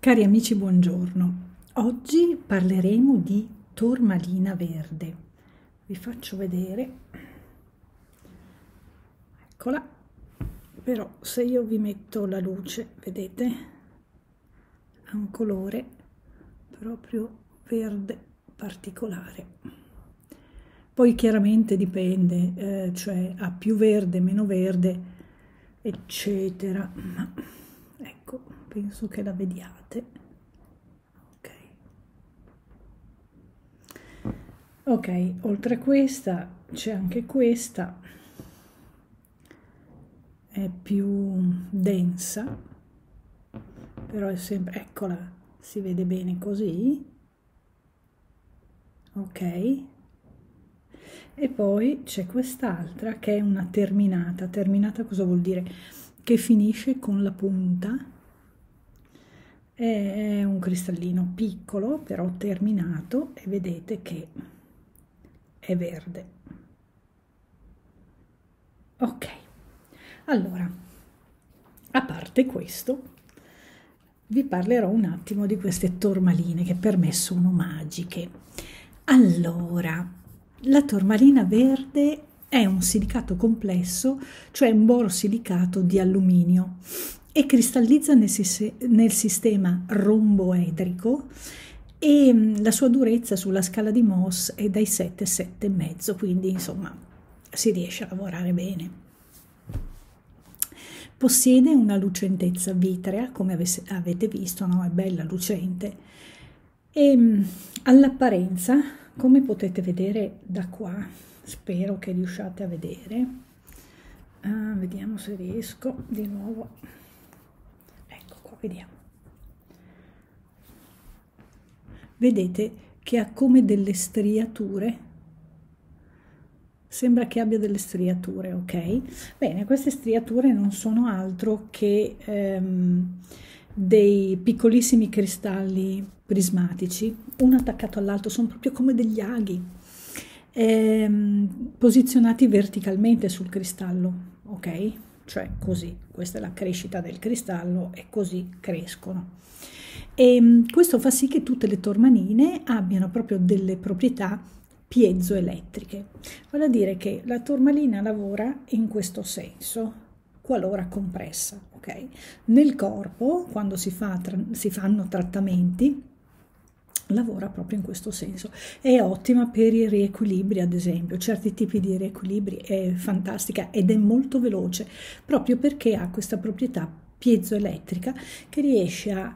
Cari amici, buongiorno. Oggi parleremo di tormalina verde. Vi faccio vedere. Eccola. Però se io vi metto la luce, vedete, ha un colore proprio verde particolare. Poi chiaramente dipende, eh, cioè ha più verde, meno verde, eccetera penso che la vediate ok ok oltre a questa c'è anche questa è più densa però è sempre eccola si vede bene così ok e poi c'è quest'altra che è una terminata terminata cosa vuol dire che finisce con la punta è un cristallino piccolo però terminato e vedete che è verde ok allora a parte questo vi parlerò un attimo di queste tormaline che per me sono magiche allora la tormalina verde è un silicato complesso cioè un boro silicato di alluminio e cristallizza nel, nel sistema romboedrico e mm, la sua durezza sulla scala di Mohs è dai 7 a 7,5, quindi insomma si riesce a lavorare bene. Possiede una lucentezza vitrea, come avete visto, no? è bella lucente, e mm, all'apparenza, come potete vedere da qua, spero che riusciate a vedere, ah, vediamo se riesco di nuovo vediamo vedete che ha come delle striature sembra che abbia delle striature ok bene queste striature non sono altro che ehm, dei piccolissimi cristalli prismatici uno attaccato all'altro sono proprio come degli aghi ehm, posizionati verticalmente sul cristallo ok cioè così, questa è la crescita del cristallo e così crescono. E mm, questo fa sì che tutte le tormanine abbiano proprio delle proprietà piezoelettriche, vale a dire che la tormalina lavora in questo senso, qualora compressa. Okay? Nel corpo, quando si, fa, si fanno trattamenti, lavora proprio in questo senso. È ottima per i riequilibri, ad esempio, certi tipi di riequilibri è fantastica ed è molto veloce, proprio perché ha questa proprietà piezoelettrica che riesce a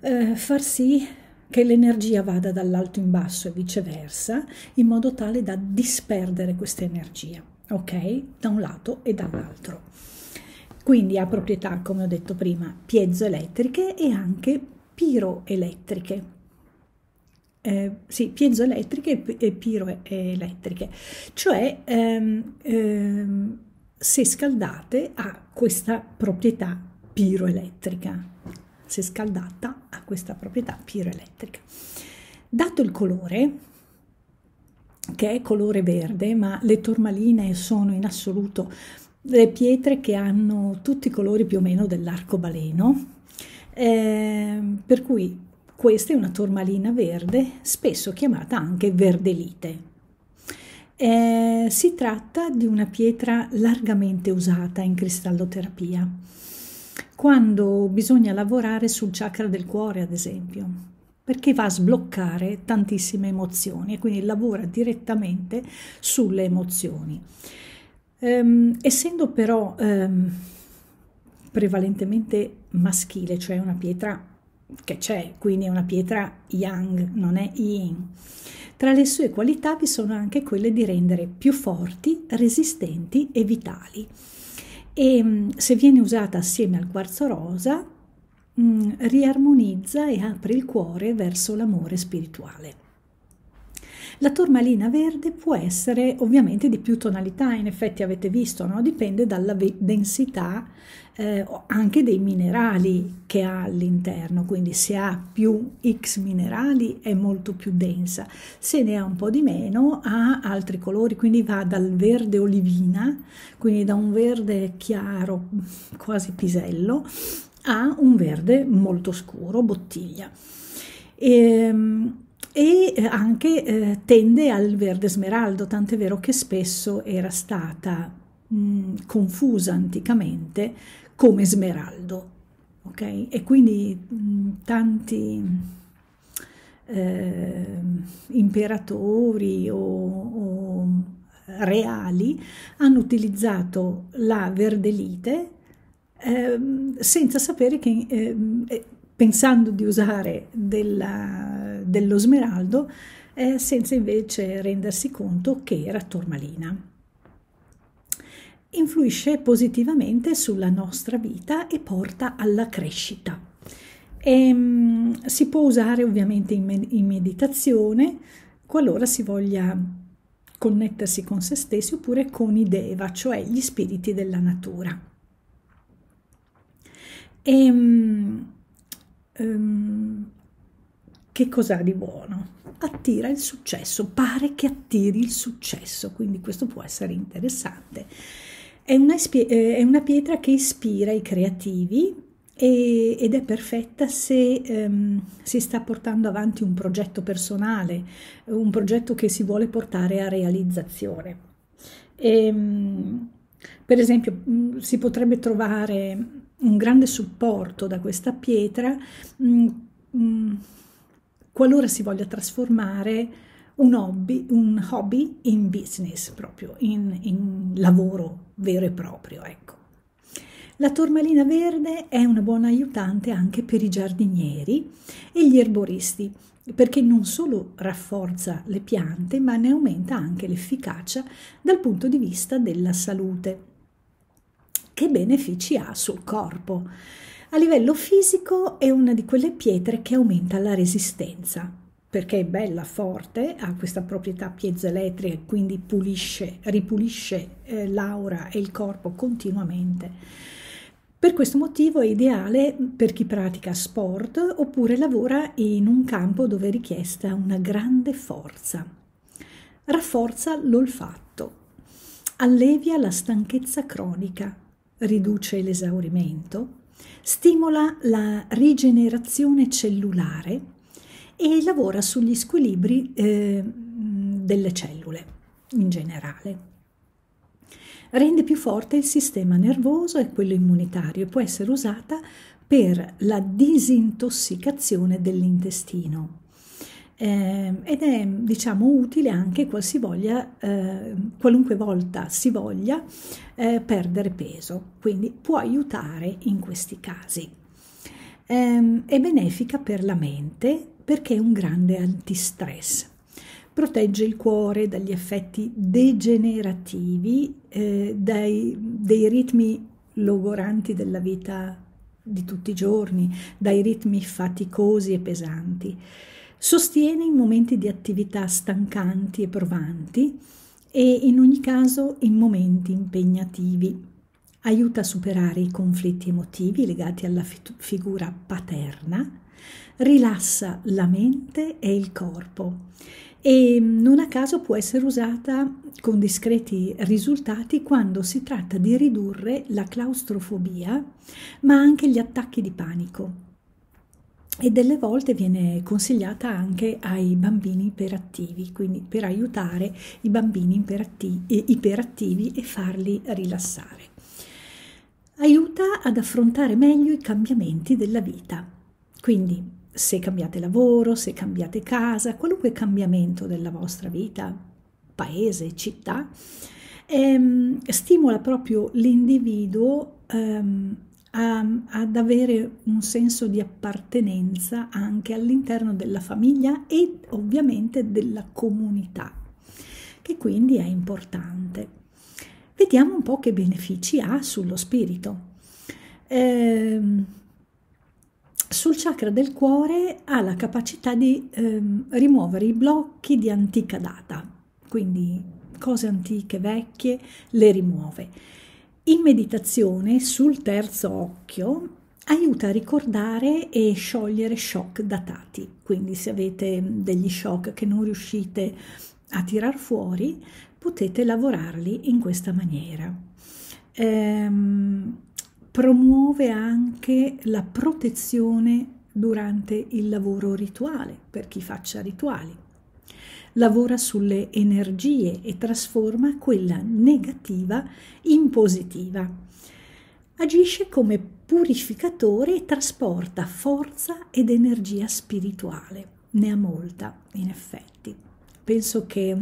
eh, far sì che l'energia vada dall'alto in basso e viceversa, in modo tale da disperdere questa energia, ok? Da un lato e dall'altro. Quindi ha proprietà, come ho detto prima, piezoelettriche e anche piroelettriche, eh, sì, piezoelettriche e piroelettriche, cioè ehm, ehm, se scaldate ha questa proprietà piroelettrica, se scaldata ha questa proprietà piroelettrica. Dato il colore, che è colore verde, ma le tormaline sono in assoluto le pietre che hanno tutti i colori più o meno dell'arcobaleno, eh, per cui questa è una tormalina verde, spesso chiamata anche verdelite. Eh, si tratta di una pietra largamente usata in cristalloterapia, quando bisogna lavorare sul chakra del cuore, ad esempio, perché va a sbloccare tantissime emozioni e quindi lavora direttamente sulle emozioni. Ehm, essendo però ehm, prevalentemente maschile, cioè una pietra che c'è, quindi è una pietra yang, non è yin. Tra le sue qualità vi sono anche quelle di rendere più forti, resistenti e vitali. E mm, se viene usata assieme al quarzo rosa, mm, riarmonizza e apre il cuore verso l'amore spirituale. La turmalina verde può essere ovviamente di più tonalità, in effetti avete visto, no? dipende dalla densità eh, anche dei minerali che ha all'interno, quindi se ha più X minerali è molto più densa, se ne ha un po' di meno ha altri colori, quindi va dal verde olivina, quindi da un verde chiaro, quasi pisello, a un verde molto scuro, bottiglia. E, ehm, e eh, anche eh, tende al verde smeraldo, tant'è vero che spesso era stata mh, mm, confusa anticamente come smeraldo. Okay? E quindi mh, mm, tanti eh, imperatori o, o reali hanno utilizzato la verdelite eh, senza sapere che, eh, pensando di usare della dello smeraldo eh, senza invece rendersi conto che era tormalina. Influisce positivamente sulla nostra vita e porta alla crescita. E, ehm, si può usare ovviamente in, med in meditazione qualora si voglia connettersi con se stessi oppure con i deva, cioè gli spiriti della natura. E, ehm, ehm, che cos'ha di buono? Attira il successo, pare che attiri il successo, quindi questo può essere interessante. È una, eh, è una pietra che ispira i creativi e, ed è perfetta se ehm, si sta portando avanti un progetto personale, un progetto che si vuole portare a realizzazione. E, ehm, per esempio, mm, si potrebbe trovare un grande supporto da questa pietra. Mh, mm, mh, mm, qualora si voglia trasformare un hobby, un hobby in business proprio, in, in lavoro vero e proprio, ecco. La tormalina verde è una buona aiutante anche per i giardinieri e gli erboristi, perché non solo rafforza le piante, ma ne aumenta anche l'efficacia dal punto di vista della salute. Che benefici ha sul corpo? A livello fisico è una di quelle pietre che aumenta la resistenza, perché è bella, forte, ha questa proprietà piezoelettrica e quindi pulisce, ripulisce eh, l'aura e il corpo continuamente. Per questo motivo è ideale per chi pratica sport oppure lavora in un campo dove è richiesta una grande forza. Rafforza l'olfatto, allevia la stanchezza cronica, riduce l'esaurimento, Stimola la rigenerazione cellulare e lavora sugli squilibri eh, delle cellule in generale. Rende più forte il sistema nervoso e quello immunitario e può essere usata per la disintossicazione dell'intestino eh, ed è diciamo utile anche qualsivoglia, eh, qualunque volta si voglia eh, perdere peso, quindi può aiutare in questi casi. Eh, è benefica per la mente perché è un grande antistress. Protegge il cuore dagli effetti degenerativi, eh, dai, dei ritmi logoranti della vita di tutti i giorni, dai ritmi faticosi e pesanti sostiene in momenti di attività stancanti e provanti e in ogni caso in momenti impegnativi. Aiuta a superare i conflitti emotivi legati alla fit- figura paterna, rilassa la mente e il corpo e non a caso può essere usata con discreti risultati quando si tratta di ridurre la claustrofobia, ma anche gli attacchi di panico e delle volte viene consigliata anche ai bambini iperattivi, quindi per aiutare i bambini iperattivi e farli rilassare. Aiuta ad affrontare meglio i cambiamenti della vita, quindi se cambiate lavoro, se cambiate casa, qualunque cambiamento della vostra vita, paese, città, ehm, stimola proprio l'individuo ehm, a, ad avere un senso di appartenenza anche all'interno della famiglia e ovviamente della comunità, che quindi è importante. Vediamo un po' che benefici ha sullo spirito. Eh, sul chakra del cuore ha la capacità di eh, rimuovere i blocchi di antica data, quindi cose antiche, vecchie, le rimuove in meditazione sul terzo occhio aiuta a ricordare e sciogliere shock datati, quindi se avete degli shock che non riuscite a tirar fuori potete lavorarli in questa maniera. Ehm, promuove anche la protezione durante il lavoro rituale per chi faccia rituali lavora sulle energie e trasforma quella negativa in positiva. Agisce come purificatore e trasporta forza ed energia spirituale. Ne ha molta, in effetti. Penso che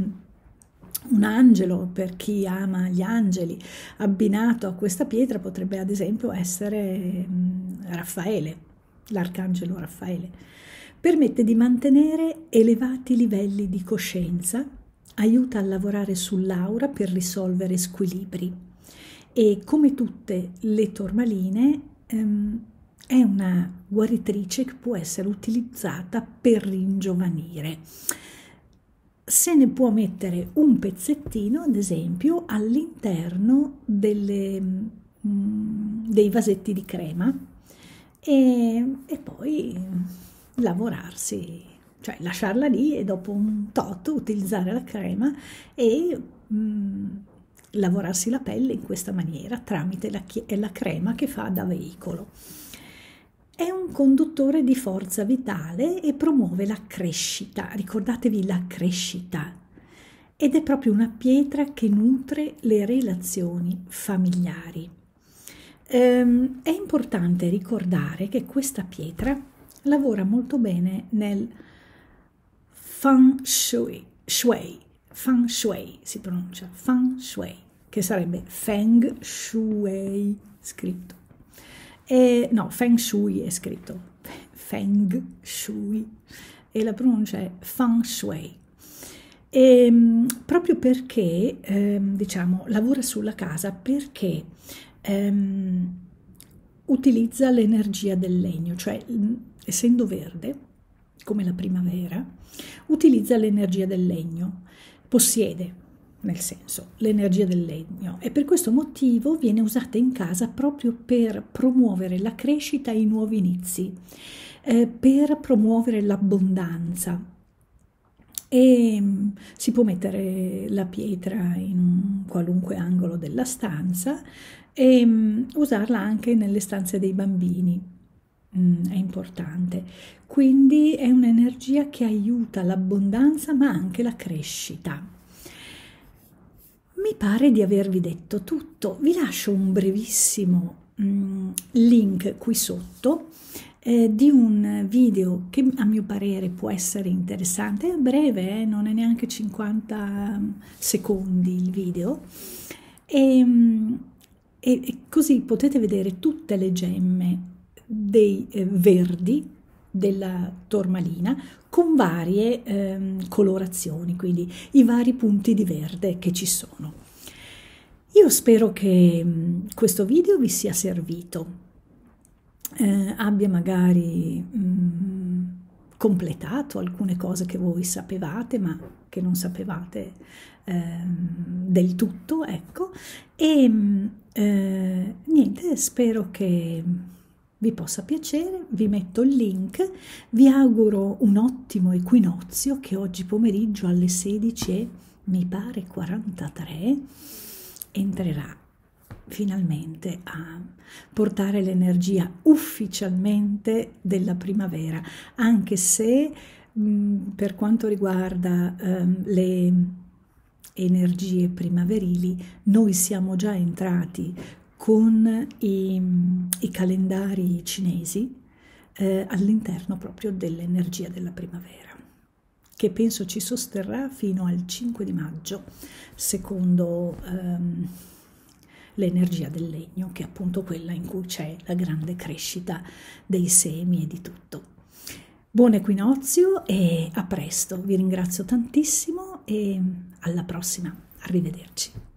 un angelo, per chi ama gli angeli, abbinato a questa pietra potrebbe ad esempio essere mm, Raffaele, l'arcangelo Raffaele. Permette di mantenere elevati livelli di coscienza, aiuta a lavorare sull'aura per risolvere squilibri e come tutte le tormaline ehm, è una guaritrice che può essere utilizzata per ringiovanire. Se ne può mettere un pezzettino, ad esempio, all'interno delle, mh, mm, dei vasetti di crema e, e poi lavorarsi cioè lasciarla lì e dopo un tot utilizzare la crema e mh, mm, lavorarsi la pelle in questa maniera tramite la, la crema che fa da veicolo. È un conduttore di forza vitale e promuove la crescita, ricordatevi la crescita, ed è proprio una pietra che nutre le relazioni familiari. Ehm, è importante ricordare che questa pietra lavora molto bene nel feng shui, shui, feng shui si pronuncia, feng shui, che sarebbe feng shui scritto. E, no, feng shui è scritto, feng shui, e la pronuncia è feng shui. E, ehm, proprio perché, ehm, diciamo, lavora sulla casa, perché ehm, utilizza l'energia del legno, cioè essendo verde, come la primavera, utilizza l'energia del legno, possiede nel senso l'energia del legno e per questo motivo viene usata in casa proprio per promuovere la crescita e i nuovi inizi, eh, per promuovere l'abbondanza. E mm, si può mettere la pietra in un qualunque angolo della stanza e mm, usarla anche nelle stanze dei bambini Mm, è importante. Quindi è un'energia che aiuta l'abbondanza ma anche la crescita. Mi pare di avervi detto tutto, vi lascio un brevissimo mm, link qui sotto eh, di un video che a mio parere può essere interessante, è breve, eh, non è neanche 50 mm, secondi il video, ehm, e, e così potete vedere tutte le gemme dei eh, verdi della tormalina con varie ehm, colorazioni, quindi i vari punti di verde che ci sono. Io spero che mh, mm, questo video vi sia servito, eh, abbia magari mh, mm, completato alcune cose che voi sapevate ma che non sapevate ehm, del tutto, ecco, e mm, eh, niente, spero che vi possa piacere, vi metto il link, vi auguro un ottimo equinozio che oggi pomeriggio alle 16 mi pare 43 entrerà finalmente a portare l'energia ufficialmente della primavera, anche se mh, mm, per quanto riguarda um, le energie primaverili noi siamo già entrati con i, i calendari cinesi eh, all'interno proprio dell'energia della primavera che penso ci sosterrà fino al 5 di maggio secondo ehm, l'energia del legno che è appunto quella in cui c'è la grande crescita dei semi e di tutto buon equinozio e a presto vi ringrazio tantissimo e alla prossima arrivederci